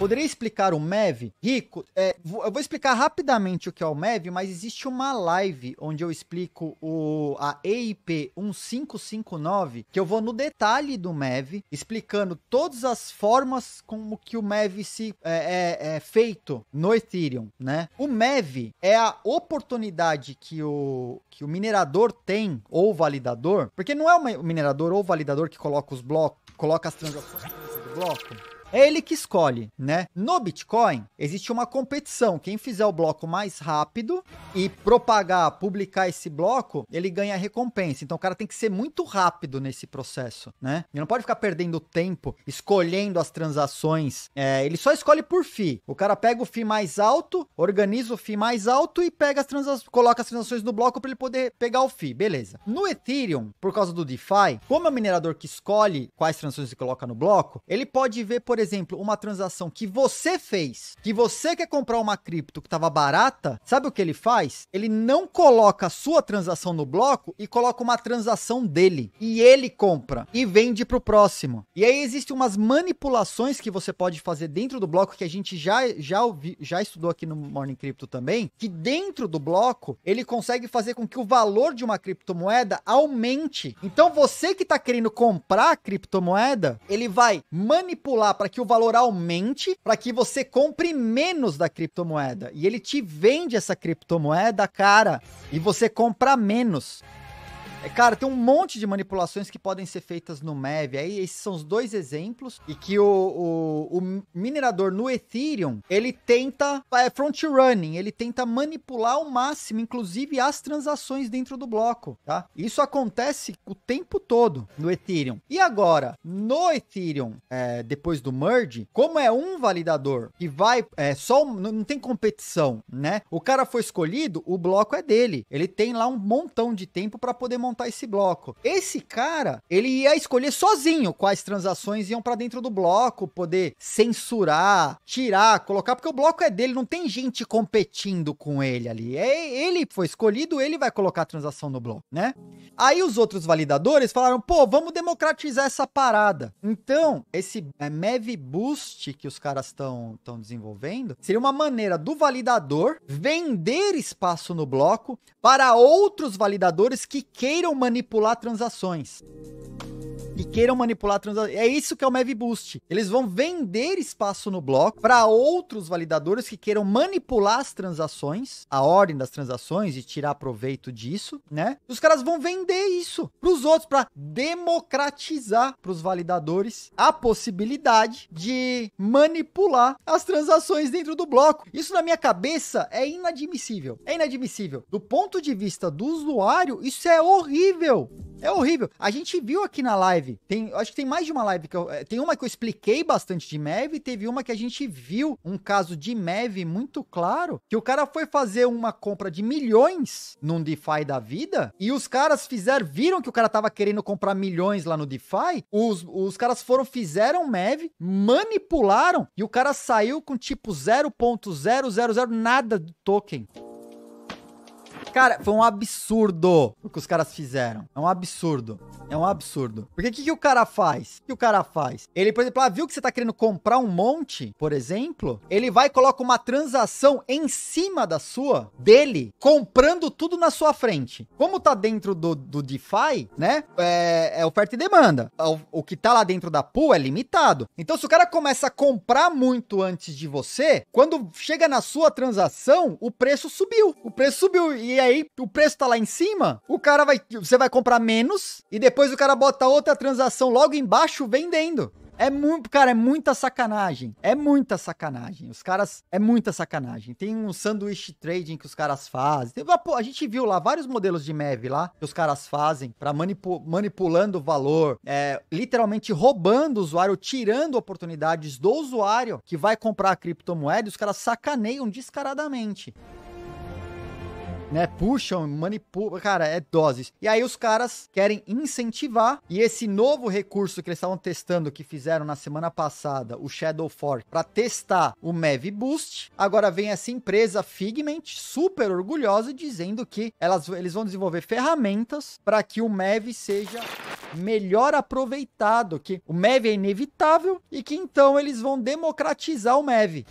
Poderia explicar o MEV? Rico, é, eu vou explicar rapidamente o que é o MEV, mas existe uma live onde eu explico o, a EIP 1559, que eu vou no detalhe do MEV, explicando todas as formas como que o MEV se é, é, é feito no Ethereum, né? O MEV é a oportunidade que o, que o minerador tem, ou validador, porque não é o minerador ou validador que coloca os blocos, coloca as transações do bloco, é ele que escolhe, né? No Bitcoin, existe uma competição. Quem fizer o bloco mais rápido e propagar, publicar esse bloco, ele ganha recompensa. Então o cara tem que ser muito rápido nesse processo, né? Ele não pode ficar perdendo tempo escolhendo as transações. É, ele só escolhe por FII. O cara pega o FII mais alto, organiza o FII mais alto e pega as transações, coloca as transações no bloco para ele poder pegar o FII, beleza. No Ethereum, por causa do DeFi, como é o minerador que escolhe quais transações ele coloca no bloco, ele pode ver, por exemplo, uma transação que você fez, que você quer comprar uma cripto que estava barata, sabe o que ele faz? Ele não coloca a sua transação no bloco e coloca uma transação dele. E ele compra e vende para o próximo. E aí existem umas manipulações que você pode fazer dentro do bloco que a gente já, já, ouvi, já estudou aqui no Morning Crypto também, que dentro do bloco ele consegue fazer com que o valor de uma criptomoeda aumente. Então você que está querendo comprar a criptomoeda, ele vai manipular para que o valor aumente, para que você compre menos da criptomoeda. E ele te vende essa criptomoeda cara e você compra menos. É, cara, tem um monte de manipulações que podem ser feitas no MEV. Aí, esses são os dois exemplos. E que o, o, o minerador no Ethereum, ele tenta. É front running, ele tenta manipular ao máximo, inclusive as transações dentro do bloco. Tá? Isso acontece o tempo todo no Ethereum. E agora, no Ethereum, é, depois do merge, como é um validador que vai. É, só não tem competição, né? O cara foi escolhido, o bloco é dele. Ele tem lá um montão de tempo para poder montar montar esse bloco. Esse cara, ele ia escolher sozinho quais transações iam para dentro do bloco, poder censurar, tirar, colocar, porque o bloco é dele, não tem gente competindo com ele ali. É ele foi escolhido, ele vai colocar a transação no bloco, né? Aí os outros validadores falaram: "Pô, vamos democratizar essa parada". Então, esse é, MEV Boost que os caras estão estão desenvolvendo seria uma maneira do validador vender espaço no bloco para outros validadores que queiram queiram manipular transações e queiram manipular transações. É isso que é o MEV Boost. Eles vão vender espaço no bloco para outros validadores que queiram manipular as transações, a ordem das transações e tirar proveito disso, né? Os caras vão vender isso para os outros para democratizar para os validadores a possibilidade de manipular as transações dentro do bloco. Isso na minha cabeça é inadmissível. É inadmissível. Do ponto de vista do usuário, isso é horrível. É horrível. A gente viu aqui na live, tem, acho que tem mais de uma live que eu, é, tem uma que eu expliquei bastante de MEV, teve uma que a gente viu um caso de MEV muito claro, que o cara foi fazer uma compra de milhões num DeFi da vida e os caras fizeram, viram que o cara tava querendo comprar milhões lá no DeFi, os, os caras foram, fizeram MEV, manipularam e o cara saiu com tipo 0.000 nada do token. Cara, foi um absurdo o que os caras fizeram. É um absurdo. É um absurdo. Porque o que, que o cara faz? O que o cara faz? Ele, por exemplo, ah, viu que você tá querendo comprar um monte, por exemplo, ele vai e coloca uma transação em cima da sua, dele, comprando tudo na sua frente. Como tá dentro do, do DeFi, né? É, é oferta e demanda. É, o, o que tá lá dentro da pool é limitado. Então, se o cara começa a comprar muito antes de você, quando chega na sua transação, o preço subiu. O preço subiu e aí o preço tá lá em cima, o cara vai. Você vai comprar menos e depois o cara bota outra transação logo embaixo vendendo. É muito, cara, é muita sacanagem. É muita sacanagem. Os caras, é muita sacanagem. Tem um sanduíche trading que os caras fazem. a gente viu lá vários modelos de MEV lá que os caras fazem para manipu, manipulando o valor, é, literalmente roubando o usuário, tirando oportunidades do usuário que vai comprar a criptomoeda. E os caras sacaneiam descaradamente né? Puxam, manipulam. Cara, é doses. E aí os caras querem incentivar. E esse novo recurso que eles estavam testando, que fizeram na semana passada, o Shadow Fork, para testar o MEV Boost. Agora vem essa empresa Figment, super orgulhosa, dizendo que elas, eles vão desenvolver ferramentas para que o MEV seja melhor aproveitado, que o MEV é inevitável e que então eles vão democratizar o MEV.